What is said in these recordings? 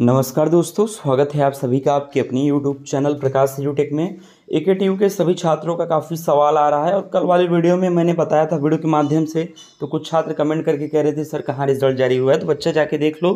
नमस्कार दोस्तों स्वागत है आप सभी का आपके अपनी यूट्यूब चैनल प्रकाश यूटेक में ए के के सभी छात्रों का काफ़ी सवाल आ रहा है और कल वाले वीडियो में मैंने बताया था वीडियो के माध्यम से तो कुछ छात्र कमेंट करके कह रहे थे सर कहाँ रिजल्ट जारी हुआ है तो बच्चा जाके देख लो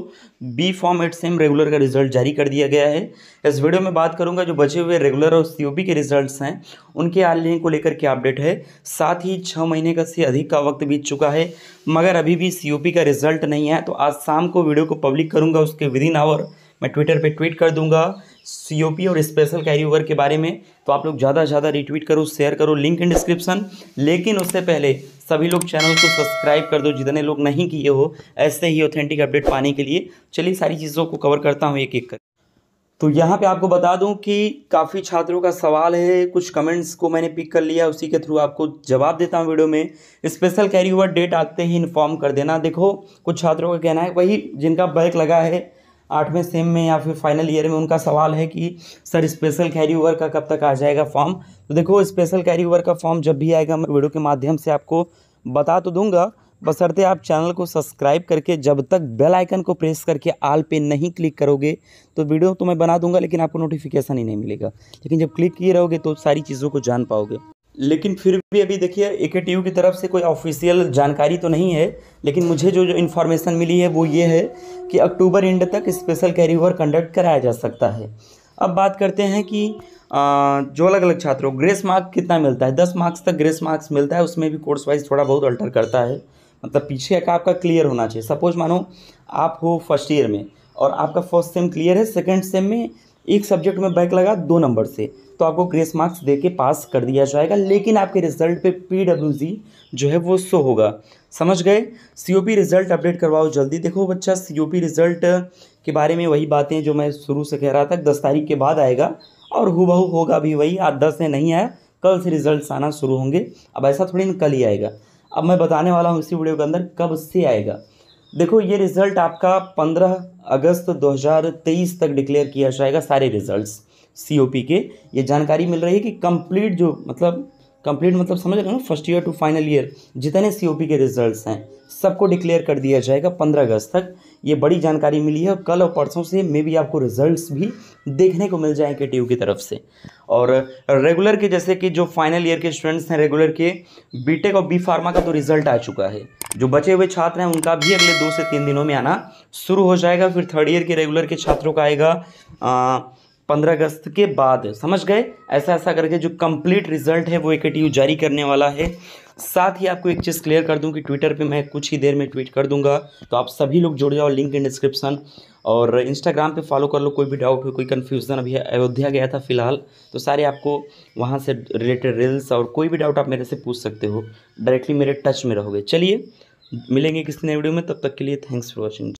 B pharm eight sem regular का रिजल्ट जारी कर दिया गया है इस वीडियो में बात करूँगा जो बचे हुए रेगुलर और सी के रिजल्ट हैं उनके आने को लेकर के अपडेट है साथ ही छः महीने का से अधिक का वक्त बीत चुका है मगर अभी भी सी का रिजल्ट नहीं है तो आज शाम को वीडियो को पब्लिक करूँगा उसके विद इन आवर मैं ट्विटर पे ट्वीट कर दूंगा सीओपी और स्पेशल कैरी ओवर के बारे में तो आप लोग ज़्यादा से ज़्यादा रिट्वीट करो शेयर करो लिंक इन डिस्क्रिप्शन लेकिन उससे पहले सभी लोग चैनल को सब्सक्राइब कर दो जितने लोग नहीं किए हो ऐसे ही ऑथेंटिक अपडेट पाने के लिए चलिए सारी चीज़ों को कवर करता हूँ एक एक कर तो यहाँ पे आपको बता दूँ कि काफ़ी छात्रों का सवाल है कुछ कमेंट्स को मैंने पिक कर लिया उसी के थ्रू आपको जवाब देता हूँ वीडियो में स्पेशल कैरी ओवर डेट आते ही इन्फॉर्म कर देना देखो कुछ छात्रों का कहना है वही जिनका बैक लगा है आठवें सेम में या फिर फाइनल ईयर में उनका सवाल है कि सर स्पेशल कैरी ओवर का कब तक आ जाएगा फॉर्म तो देखो स्पेशल कैरी ओवर का फॉर्म जब भी आएगा मैं वीडियो के माध्यम से आपको बता तो दूंगा बसरते आप चैनल को सब्सक्राइब करके जब तक बेल आइकन को प्रेस करके आल पे नहीं क्लिक करोगे तो वीडियो तो मैं बना दूंगा लेकिन आपको नोटिफिकेशन ही नहीं मिलेगा लेकिन जब क्लिक किए रहोगे तो सारी चीज़ों को जान पाओगे लेकिन फिर भी अभी देखिए ए के टी यू की तरफ से कोई ऑफिशियल जानकारी तो नहीं है लेकिन मुझे जो जो इन्फॉर्मेशन मिली है वो ये है कि अक्टूबर एंड तक स्पेशल कैरी ओवर कंडक्ट कराया जा सकता है अब बात करते हैं कि आ, जो अलग अलग छात्रों ग्रेस मार्क कितना मिलता है दस मार्क्स तक ग्रेस मार्क्स मिलता है उसमें भी कोर्स वाइज थोड़ा बहुत अल्टर करता है मतलब पीछे का आपका क्लियर होना चाहिए सपोज मानो आप हो फर्स्ट ईयर में और आपका फर्स्ट सेम क्लियर है सेकेंड सेम में एक सब्जेक्ट में बैक लगा दो नंबर से तो आपको ग्रेस मार्क्स दे के पास कर दिया जाएगा लेकिन आपके रिजल्ट पे पी जो है वो शो होगा समझ गए सी रिजल्ट अपडेट करवाओ जल्दी देखो बच्चा सी रिजल्ट के बारे में वही बातें जो मैं शुरू से कह रहा था दस तारीख के बाद आएगा और हुबहू होगा भी वही आज दस से नहीं आया कल से रिजल्ट आना शुरू होंगे अब ऐसा थोड़ी ना कल ही आएगा अब मैं बताने वाला हूँ इसी वीडियो के अंदर कब से आएगा देखो ये रिज़ल्ट आपका 15 अगस्त 2023 तक डिक्लेयर किया जाएगा सारे रिज़ल्ट्स सीओपी के ये जानकारी मिल रही है कि कंप्लीट जो मतलब कंप्लीट मतलब समझ रहे हो ना first year to final year जितने सी के रिजल्ट्स हैं सबको डिक्लेयर कर दिया जाएगा पंद्रह अगस्त तक ये बड़ी जानकारी मिली है और कल और परसों से मे बी आपको रिजल्ट्स भी देखने को मिल जाएंगे टी की तरफ से और रेगुलर के जैसे कि जो फाइनल ईयर के स्टूडेंट्स हैं रेगुलर के बीटेक और बी फार्मा का तो रिजल्ट आ चुका है जो बचे हुए छात्र हैं उनका भी अगले दो से तीन दिनों में आना शुरू हो जाएगा फिर थर्ड ईयर के रेगुलर के छात्रों का आएगा पंद्रह अगस्त के बाद समझ गए ऐसा ऐसा करके जो कंप्लीट रिजल्ट है वो एक जारी करने वाला है साथ ही आपको एक चीज़ क्लियर कर दूं कि ट्विटर पे मैं कुछ ही देर में ट्वीट कर दूंगा तो आप सभी लोग जुड़ जाओ लिंक इन डिस्क्रिप्शन और इंस्टाग्राम पे फॉलो कर लो कोई भी डाउट हो कोई कन्फ्यूज़न अभी अयोध्या गया था फिलहाल तो सारे आपको वहाँ से रिलेटेड रील्स और कोई भी डाउट आप मेरे से पूछ सकते हो डायरेक्टली मेरे टच में रहोगे चलिए मिलेंगे किसी नए वीडियो में तब तक के लिए थैंक्स फॉर वॉचिंग